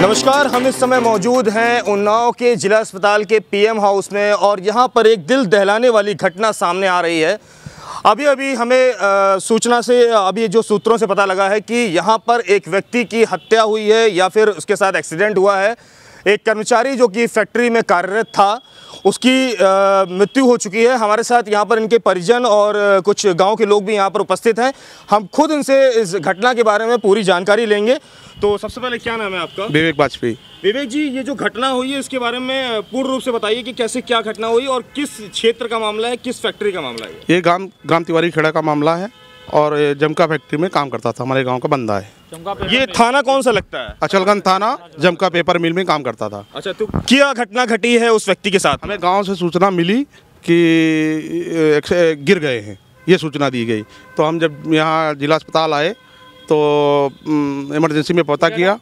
नमस्कार हम इस समय मौजूद हैं उन्नाव के जिला अस्पताल के पीएम हाउस में और यहाँ पर एक दिल दहलाने वाली घटना सामने आ रही है अभी अभी हमें आ, सूचना से अभी जो सूत्रों से पता लगा है कि यहाँ पर एक व्यक्ति की हत्या हुई है या फिर उसके साथ एक्सीडेंट हुआ है एक कर्मचारी जो कि फैक्ट्री में कार्यरत था उसकी मृत्यु हो चुकी है हमारे साथ यहाँ पर इनके परिजन और कुछ गांव के लोग भी यहाँ पर उपस्थित हैं हम खुद इनसे इस घटना के बारे में पूरी जानकारी लेंगे तो सबसे पहले क्या नाम है आपका विवेक वाजपेयी विवेक जी ये जो घटना हुई है इसके बारे में पूर्ण रूप से बताइए कि कैसे क्या घटना हुई और किस क्षेत्र का मामला है किस फैक्ट्री का मामला है ये ग्राम ग्राम तिवारी खेड़ा का मामला है और जमका फैक्ट्री में काम करता था हमारे गाँव का बंदा है ये थाना कौन सा लगता है अचलगंज थाना जमका पेपर मिल में काम करता था अच्छा तो क्या घटना घटी है उस व्यक्ति के साथ हमें गांव से सूचना मिली कि गिर गए हैं ये सूचना दी गई तो हम जब यहाँ जिला अस्पताल आए तो इमरजेंसी में पता किया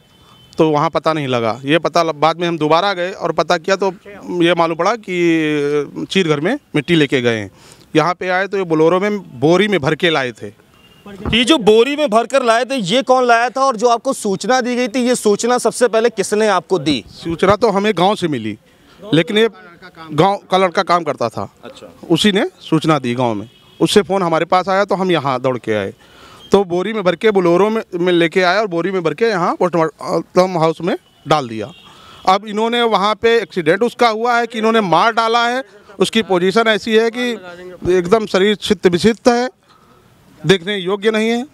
तो वहाँ पता नहीं लगा ये पता बाद में हम दोबारा गए और पता किया तो ये मालूम पड़ा कि चीर घर में मिट्टी लेके गए हैं यहाँ पे आए तो ये बोलोरो में बोरी में भर के लाए थे ये जो बोरी में भरकर लाए थे ये कौन लाया था और जो आपको सूचना दी गई थी ये सूचना सबसे पहले किसने आपको दी सूचना तो हमें गाँव से मिली लेकिन ये गाँव का लड़का काम करता था अच्छा उसी ने सूचना दी गाँव में उससे फ़ोन हमारे पास आया तो हम यहाँ दौड़ के आए तो बोरी में भर के बुलोरों में, में लेके आया और बोरी में भर के यहाँ पोस्टमार्टम हाउस में डाल दिया अब इन्होंने वहाँ पे एक्सीडेंट उसका हुआ है कि इन्होंने मार डाला है उसकी पोजिशन ऐसी है कि एकदम शरीर छित विचित्त है देखने योग्य नहीं है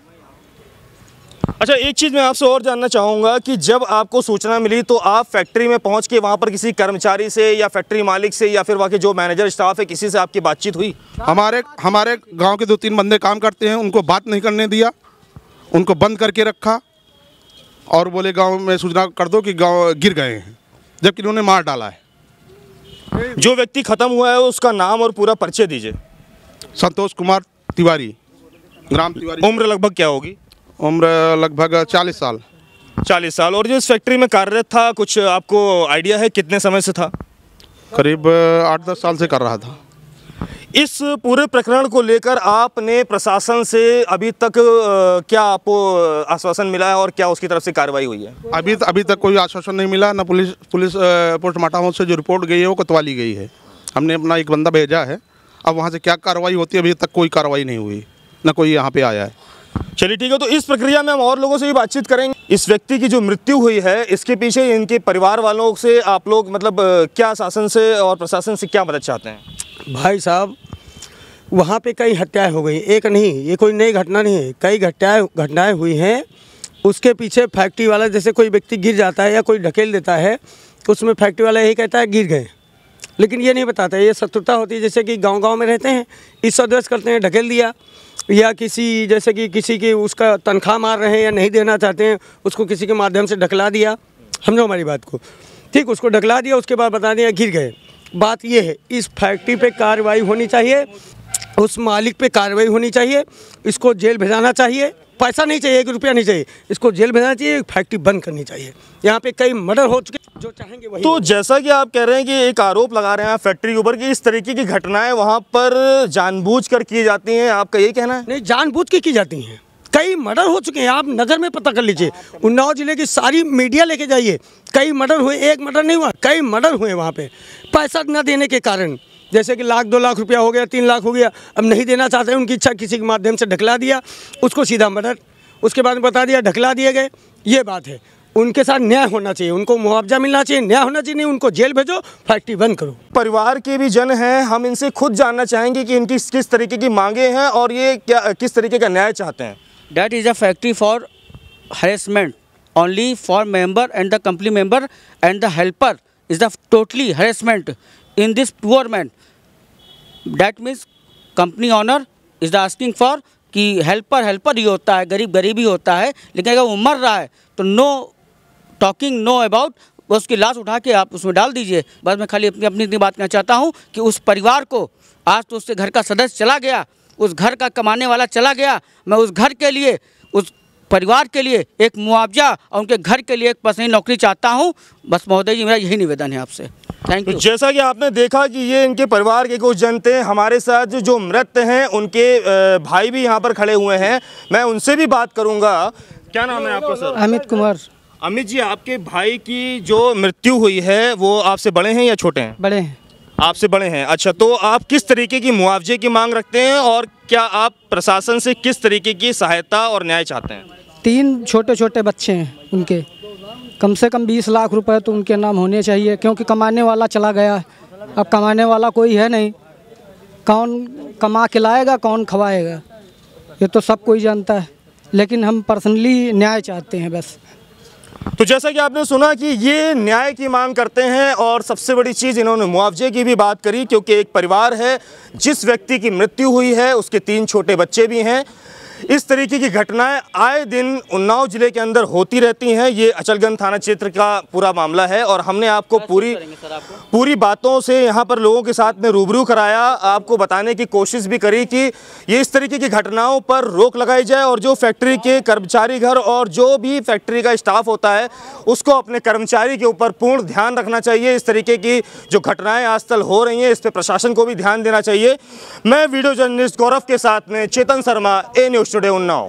अच्छा एक चीज़ मैं आपसे और जानना चाहूँगा कि जब आपको सूचना मिली तो आप फैक्ट्री में पहुँच के वहाँ पर किसी कर्मचारी से या फैक्ट्री मालिक से या फिर वहाँ के जो मैनेजर स्टाफ है किसी से आपकी बातचीत हुई हमारे हमारे गांव के दो तीन बंदे काम करते हैं उनको बात नहीं करने दिया उनको बंद करके रखा और बोले गाँव में सूचना कर दो कि गाँव गिर गए हैं जबकि उन्होंने मार डाला है जो व्यक्ति ख़त्म हुआ है उसका नाम और पूरा परिचय दीजिए संतोष कुमार तिवारी राम तिवारी उम्र लगभग क्या होगी उम्र लगभग चालीस साल चालीस साल और जो इस फैक्ट्री में कार्यरत था कुछ आपको आइडिया है कितने समय से था करीब आठ दस साल से कर रहा था इस पूरे प्रकरण को लेकर आपने प्रशासन से अभी तक क्या आपको आश्वासन मिला है और क्या उसकी तरफ से कार्रवाई हुई है अभी तक अभी तक कोई आश्वासन नहीं मिला ना पुलिस पुलिस पोस्टमार्टम से जो रिपोर्ट गई है वो ली गई है हमने अपना एक बंदा भेजा है अब वहाँ से क्या कार्रवाई होती है अभी तक कोई कार्रवाई नहीं हुई ना कोई यहाँ पे आया है चलिए ठीक है तो इस प्रक्रिया में हम और लोगों से भी बातचीत करेंगे इस व्यक्ति की जो मृत्यु हुई है इसके पीछे इनके परिवार वालों से आप लोग मतलब क्या शासन से और प्रशासन से क्या मदद चाहते हैं भाई साहब वहाँ पे कई हत्याएं हो गई एक नहीं ये कोई नई घटना नहीं है कई घटनाएं घटनाएं हुई हैं उसके पीछे फैक्ट्री वाला जैसे कोई व्यक्ति गिर जाता है या कोई ढकेल देता है तो उसमें फैक्ट्री वाला यही कहता है गिर गए लेकिन ये नहीं बताता ये शत्रुता होती है जैसे कि गांव गांव में रहते हैं इस सदृश करते हैं ढकेल दिया या किसी जैसे कि किसी की उसका तनख्वाह मार रहे हैं या नहीं देना चाहते हैं उसको किसी के माध्यम से ढकला दिया समझो हमारी बात को ठीक उसको ढकला दिया उसके बाद बता दिया गिर गए बात यह है इस फैक्ट्री पे कार्रवाई होनी चाहिए उस मालिक पे कार्रवाई होनी चाहिए इसको जेल भेजाना चाहिए पैसा नहीं चाहिए एक रुपया नहीं चाहिए इसको जेल भेजना चाहिए फैक्ट्री बंद करनी चाहिए यहाँ पे कई मर्डर हो चुके जो चाहेंगे वही तो जैसा कि आप कह रहे हैं कि एक आरोप लगा रहे हैं फैक्ट्री ऊपर कि इस तरीके की घटनाएं वहाँ पर जानबूझ कर की जाती हैं आपका ये कहना है नहीं जानबूझ के की जाती हैं कई मर्डर हो चुके हैं आप नज़र में पता कर लीजिए उन्नाव जिले की सारी मीडिया लेके जाइए कई मर्डर हुए एक मर्डर नहीं हुआ कई मर्डर हुए वहाँ पे पैसा न देने के कारण जैसे कि लाख दो लाख रुपया हो गया तीन लाख हो गया अब नहीं देना चाहते उनकी इच्छा किसी के माध्यम से ढकला दिया उसको सीधा मदद उसके बाद में बता दिया ढकला दिए गए ये बात है उनके साथ न्याय होना चाहिए उनको मुआवजा मिलना चाहिए न्याय होना चाहिए नहीं उनको जेल भेजो फैक्ट्री बंद करो परिवार के भी जन हैं हम इनसे खुद जानना चाहेंगे कि इनकी किस तरीके की मांगे हैं और ये क्या किस तरीके का न्याय चाहते हैं that is a factory for harassment only for member and the company member and the helper is the totally harassment in this poor man that means company owner is the asking for कि helper helper ही होता है गरीब गरीब ही होता है लेकिन अगर वो मर रहा है तो नो टॉकिंग नो अबाउट उसकी लाश उठा के आप उसमें डाल दीजिए बस मैं खाली अपनी अपनी इतनी बात कहना चाहता हूँ कि उस परिवार को आज तो उसके घर का सदस्य चला गया उस घर का कमाने वाला चला गया मैं उस घर के लिए उस परिवार के लिए एक मुआवजा और उनके घर के लिए एक पसंद नौकरी चाहता हूँ बस महोदय जी मेरा यही निवेदन है आपसे थैंक यू तो जैसा कि आपने देखा कि ये इनके परिवार के कुछ जन थे हमारे साथ जो मृत हैं उनके भाई भी यहाँ पर खड़े हुए हैं मैं उनसे भी बात करूँगा क्या नाम है आपका सर अमित कुमार अमित जी आपके भाई की जो मृत्यु हुई है वो आपसे बड़े हैं या छोटे हैं बड़े हैं आपसे बड़े हैं अच्छा तो आप किस तरीके की मुआवजे की मांग रखते हैं और क्या आप प्रशासन से किस तरीके की सहायता और न्याय चाहते हैं तीन छोटे छोटे बच्चे हैं उनके कम से कम बीस लाख रुपए तो उनके नाम होने चाहिए क्योंकि कमाने वाला चला गया है अब कमाने वाला कोई है नहीं कौन कमा के लाएगा कौन खवाएगा ये तो सब कोई जानता है लेकिन हम पर्सनली न्याय चाहते हैं बस तो जैसा कि आपने सुना कि ये न्याय की मांग करते हैं और सबसे बड़ी चीज़ इन्होंने मुआवजे की भी बात करी क्योंकि एक परिवार है जिस व्यक्ति की मृत्यु हुई है उसके तीन छोटे बच्चे भी हैं इस तरीके की घटनाएं आए दिन उन्नाव जिले के अंदर होती रहती हैं ये अचलगंज थाना क्षेत्र का पूरा मामला है और हमने आपको पूरी आपको? पूरी बातों से यहाँ पर लोगों के साथ में रूबरू कराया आपको बताने की कोशिश भी करी कि ये इस तरीके की घटनाओं पर रोक लगाई जाए और जो फैक्ट्री के कर्मचारी घर और जो भी फैक्ट्री का स्टाफ होता है उसको अपने कर्मचारी के ऊपर पूर्ण ध्यान रखना चाहिए इस तरीके की जो घटनाएँ आज हो रही हैं इस पर प्रशासन को भी ध्यान देना चाहिए मैं वीडियो जर्नलिस्ट गौरव के साथ में Chetan Sharma A news studio ఉన్నాం